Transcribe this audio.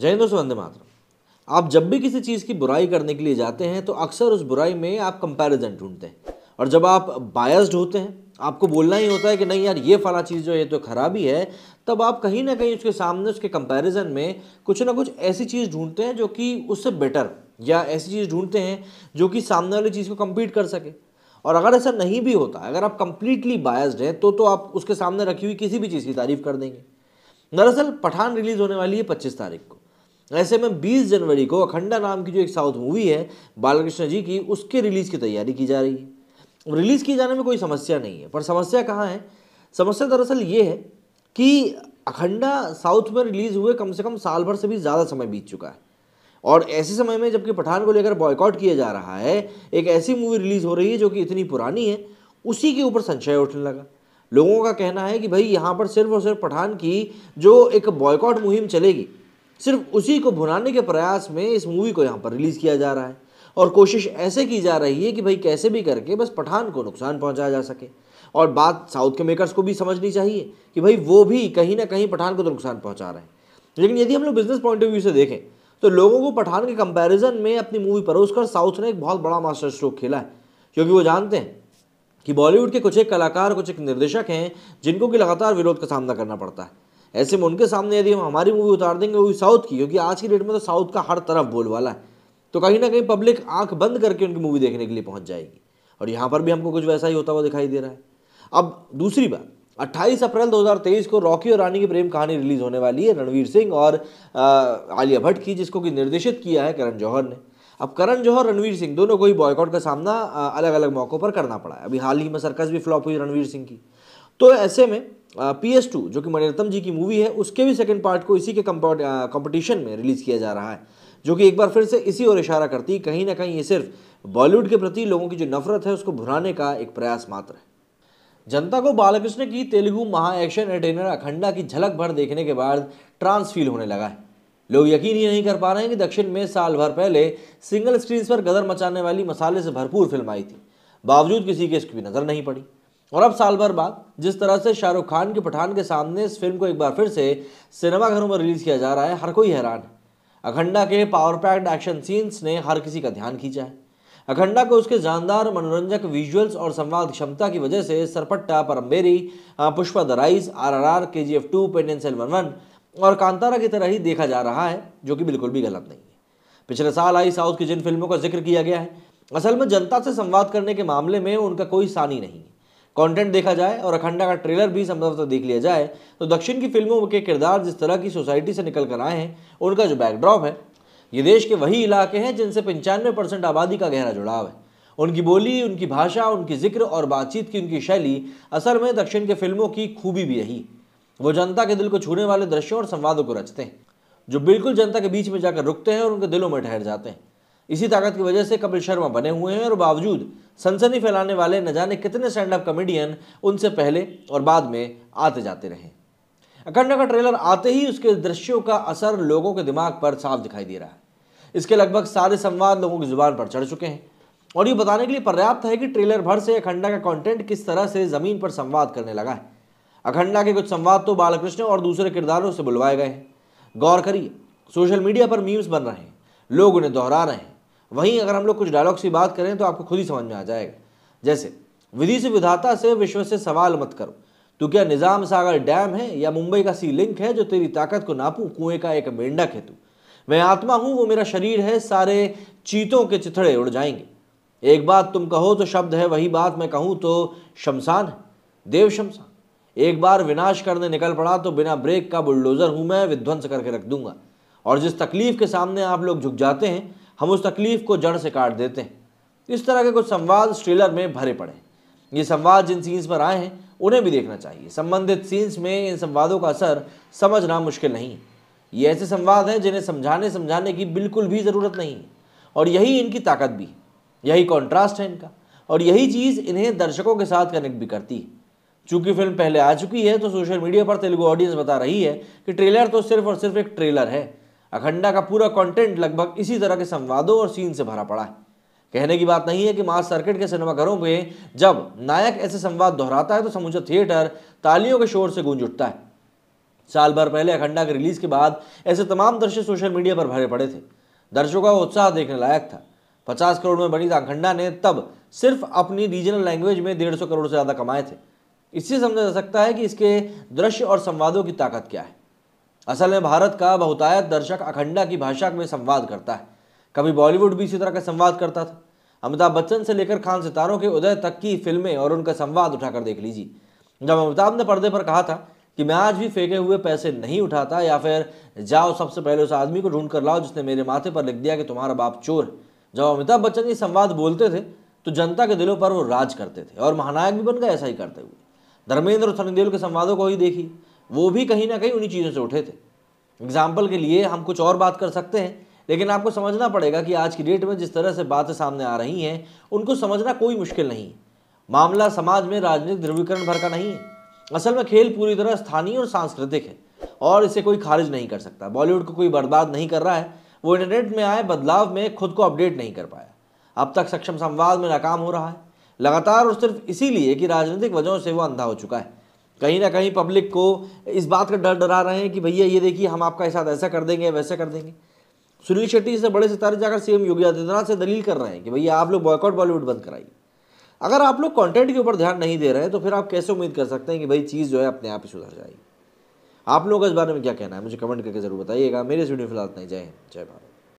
जय दोस्तों वंदे मातर आप जब भी किसी चीज़ की बुराई करने के लिए जाते हैं तो अक्सर उस बुराई में आप कंपैरिजन ढूंढते हैं और जब आप बायस्ड होते हैं आपको बोलना ही होता है कि नहीं यार ये फला चीज़ जो है तो खराब ही है तब आप कहीं ना कहीं उसके सामने उसके कंपैरिजन में कुछ ना कुछ ऐसी चीज़ ढूंढते हैं जो कि उससे बेटर या ऐसी चीज़ ढूंढते हैं जो कि सामने वाली चीज़ को कम्पीट कर सके और अगर ऐसा नहीं भी होता अगर आप कंप्लीटली बायस्ड हैं तो तो आप उसके सामने रखी हुई किसी भी चीज़ की तारीफ़ कर देंगे दरअसल पठान रिलीज़ होने वाली है पच्चीस तारीख को ऐसे में 20 जनवरी को अखंडा नाम की जो एक साउथ मूवी है बालकृष्ण जी की उसके रिलीज़ की तैयारी की जा रही है रिलीज़ किए जाने में कोई समस्या नहीं है पर समस्या कहाँ है समस्या दरअसल ये है कि अखंडा साउथ में रिलीज़ हुए कम से कम साल भर से भी ज़्यादा समय बीत चुका है और ऐसे समय में जबकि पठान को लेकर बॉयकॉट किया जा रहा है एक ऐसी मूवी रिलीज़ हो रही है जो कि इतनी पुरानी है उसी के ऊपर संशय उठने लगा लोगों का कहना है कि भाई यहाँ पर सिर्फ और सिर्फ पठान की जो एक बॉयकॉट मुहिम चलेगी सिर्फ उसी को भुनाने के प्रयास में इस मूवी को यहाँ पर रिलीज़ किया जा रहा है और कोशिश ऐसे की जा रही है कि भाई कैसे भी करके बस पठान को नुकसान पहुँचाया जा सके और बात साउथ के मेकर्स को भी समझनी चाहिए कि भाई वो भी कहीं ना कहीं पठान को तो नुकसान पहुँचा रहे हैं लेकिन यदि हम लोग बिजनेस पॉइंट ऑफ व्यू से देखें तो लोगों को पठान के कंपैरिजन में अपनी मूवी परोस कर साउथ ने एक बहुत बड़ा मास्टर स्ट्रोक खेला है क्योंकि वो जानते हैं कि बॉलीवुड के कुछ एक कलाकार कुछ एक निर्देशक हैं जिनको कि लगातार विरोध का सामना करना पड़ता है ऐसे में उनके सामने यदि हम हमारी मूवी उतार देंगे वो भी साउथ की क्योंकि आज की डेट में तो साउथ का हर तरफ बोलवाला है तो कहीं ना कहीं पब्लिक आंख बंद करके उनकी मूवी देखने के लिए पहुंच जाएगी और यहाँ पर भी हमको कुछ वैसा ही होता हुआ दिखाई दे रहा है अब दूसरी बात 28 अप्रैल 2023 को रॉकी और रानी की प्रेम कहानी रिलीज होने वाली है रणवीर सिंह और आलिया भट्ट की जिसको कि निर्देशित किया है करण जौहर ने अब करण जौहर रणवीर सिंह दोनों को ही बॉयकॉट का सामना अलग अलग मौक़ों पर करना पड़ा है अभी हाल ही में सर्कस भी फ्लॉप हुई रणवीर सिंह की तो ऐसे में पी एस टू जो कि मणिरत्म जी की मूवी है उसके भी सेकंड पार्ट को इसी के कंपटीशन में रिलीज़ किया जा रहा है जो कि एक बार फिर से इसी ओर इशारा करती कहीं ना कहीं ये सिर्फ बॉलीवुड के प्रति लोगों की जो नफरत है उसको भुराने का एक प्रयास मात्र है जनता को बालकृष्ण की तेलुगु महा एक्शन एंटरटेनर अखंडा की झलक भर देखने के बाद ट्रांस फील होने लगा है लोग यकीन ही नहीं कर पा रहे हैं कि दक्षिण में साल भर पहले सिंगल स्क्रीन पर गदर मचाने वाली मसाले से भरपूर फिल्म आई थी बावजूद किसी के इसकी नज़र नहीं पड़ी और अब साल भर बाद जिस तरह से शाहरुख खान की पठान के सामने इस फिल्म को एक बार फिर से सिनेमाघरों में रिलीज़ किया जा रहा है हर कोई हैरान है अखंडा के पावर पैक्ड एक्शन सीन्स ने हर किसी का ध्यान खींचा है अखंडा को उसके जानदार मनोरंजक विजुअल्स और संवाद क्षमता की वजह से Sarpatta Parambarai Pushpa the rise R R R K G F two पेंडेंस वन वन और कांतारा की तरह ही देखा जा रहा है जो कि बिल्कुल भी गलत नहीं है पिछले साल आई साउथ की जिन फिल्मों का जिक्र किया गया है असल में जनता से संवाद करने के मामले में उनका कोई सानी नहीं है कंटेंट देखा जाए और अखंडा का ट्रेलर भी संभवतः तो देख लिया जाए तो दक्षिण की फिल्मों के किरदार जिस तरह की सोसाइटी से निकल कर आए हैं उनका जो बैकड्रॉप है ये देश के वही इलाके हैं जिनसे पंचानवे परसेंट आबादी का गहरा जुड़ाव है उनकी बोली उनकी भाषा उनकी जिक्र और बातचीत की उनकी शैली असल में दक्षिण के फिल्मों की खूबी भी यही वो जनता के दिल को छूने वाले दृश्यों और संवादों को रचते हैं जो बिल्कुल जनता के बीच में जाकर रुकते हैं और उनके दिलों में ठहर जाते हैं इसी ताकत की वजह से कपिल शर्मा बने हुए हैं और बावजूद सनसनी फैलाने वाले न जाने कितने स्टैंड अप कॉमेडियन उनसे पहले और बाद में आते जाते रहे अखंडा का ट्रेलर आते ही उसके दृश्यों का असर लोगों के दिमाग पर साफ दिखाई दे रहा है इसके लगभग सारे संवाद लोगों की जुबान पर चढ़ चुके हैं और ये बताने के लिए पर्याप्त है कि ट्रेलर भर से अखंडा का कंटेंट किस तरह से ज़मीन पर संवाद करने लगा है अखंडा के कुछ संवाद तो बालकृष्ण और दूसरे किरदारों से बुलवाए गए हैं गौर करिए सोशल मीडिया पर मीम्स बन रहे हैं लोग उन्हें दोहरा रहे हैं वहीं अगर हम लोग कुछ डायलॉग्स की बात करें तो आपको खुद ही समझ में आ जाएगा जैसे विधि से विधाता से विश्व से सवाल मत करो तो क्या निज़ाम सागर डैम है या मुंबई का सी लिंक है जो तेरी ताकत को नापू कुएं का एक मेंढक है तू मैं आत्मा हूं वो मेरा शरीर है सारे चीतों के चिथड़े उड़ जाएंगे एक बात तुम कहो तो शब्द है वही बात मैं कहूं तो शमशान है देव शमशान एक बार विनाश करने निकल पड़ा तो बिना ब्रेक का बुलडोज़र हूँ मैं विध्वंस करके रख दूंगा और जिस तकलीफ़ के सामने आप लोग झुक जाते हैं हम उस तकलीफ़ को जड़ से काट देते हैं इस तरह के कुछ संवाद स्ट्रेलर में भरे पड़े हैं ये संवाद जिन सीन्स पर आए हैं उन्हें भी देखना चाहिए संबंधित सीन्स में इन संवादों का असर समझना मुश्किल नहीं ये ऐसे संवाद हैं जिन्हें समझाने समझाने की बिल्कुल भी ज़रूरत नहीं और यही इनकी ताकत भी यही कॉन्ट्रास्ट है इनका और यही चीज़ इन्हें दर्शकों के साथ कनेक्ट भी करती है चूँकि फिल्म पहले आ चुकी है तो सोशल मीडिया पर तेलुगु ऑडियंस बता रही है कि ट्रेलर तो सिर्फ और सिर्फ एक ट्रेलर है अखंडा का पूरा कंटेंट लगभग इसी तरह के संवादों और सीन से भरा पड़ा है कहने की बात नहीं है कि मास सर्किट के सिनेमाघरों में जब नायक ऐसे संवाद दोहराता है तो समूचा थिएटर तालियों के शोर से गूंज उठता है साल भर पहले अखंडा के रिलीज के बाद ऐसे तमाम दृश्य सोशल मीडिया पर भरे पड़े थे दर्शकों का उत्साह देखने लायक था पचास करोड़ में बनी अखंडा ने तब सिर्फ अपनी रीजनल लैंग्वेज में डेढ़ सौ करोड़ से ज़्यादा कमाए थे इससे समझा जा सकता है कि इसके दृश्य और संवादों की ताकत क्या है असल में भारत का बहुतायत दर्शक अखंडा की भाषा में संवाद करता है कभी बॉलीवुड भी इसी तरह का संवाद करता था अमिताभ बच्चन से लेकर खान सितारों के उदय तक की फिल्में और उनका संवाद उठाकर देख लीजिए जब अमिताभ ने पर्दे पर कहा था कि मैं आज भी फेंके हुए पैसे नहीं उठाता या फिर जाओ सबसे पहले उस आदमी को ढूंढ कर लाओ जिसने मेरे माथे पर लिख दिया कि तुम्हारा बाप चोर जब अमिताभ बच्चन ये संवाद बोलते थे तो जनता के दिलों पर वो राज करते थे और महानायक भी बन गए ऐसा ही करते हुए धर्मेंद्र और सनी देओल के संवादों को ही देखिए वो भी कहीं ना कहीं उन्हीं चीज़ों से उठे थे एग्जाम्पल के लिए हम कुछ और बात कर सकते हैं लेकिन आपको समझना पड़ेगा कि आज की डेट में जिस तरह से बातें सामने आ रही हैं उनको समझना कोई मुश्किल नहीं मामला समाज में राजनीतिक ध्रुवीकरण भर का नहीं है असल में खेल पूरी तरह स्थानीय और सांस्कृतिक है और इसे कोई खारिज नहीं कर सकता बॉलीवुड को कोई बर्बाद नहीं कर रहा है वो इंटरनेट में आए बदलाव में खुद को अपडेट नहीं कर पाया अब तक सक्षम संवाद में नाकाम हो रहा है लगातार और सिर्फ इसीलिए कि राजनीतिक वजहों से वो अंधा हो चुका है कहीं ना कहीं पब्लिक को इस बात का डर डरा रहे हैं कि भैया ये देखिए हम आपका साथ ऐसा कर देंगे वैसा कर देंगे सुनील शेट्टी जैसे बड़े सितारे जाकर सीएम योगी आदित्यनाथ से दलील कर रहे हैं कि भैया आप लोग बॉयकॉट बॉलीवुड बंद कराइए अगर आप लोग कंटेंट के ऊपर ध्यान नहीं दे रहे हैं तो फिर आप कैसे उम्मीद कर सकते हैं कि भाई चीज़ जो है अपने आप ही सुधर जाएगी आप लोगों का इस बारे में क्या कहना है मुझे कमेंट करके जरूर बताइएगा मेरे इस वीडियो फिलहाल नहीं जय जय भारत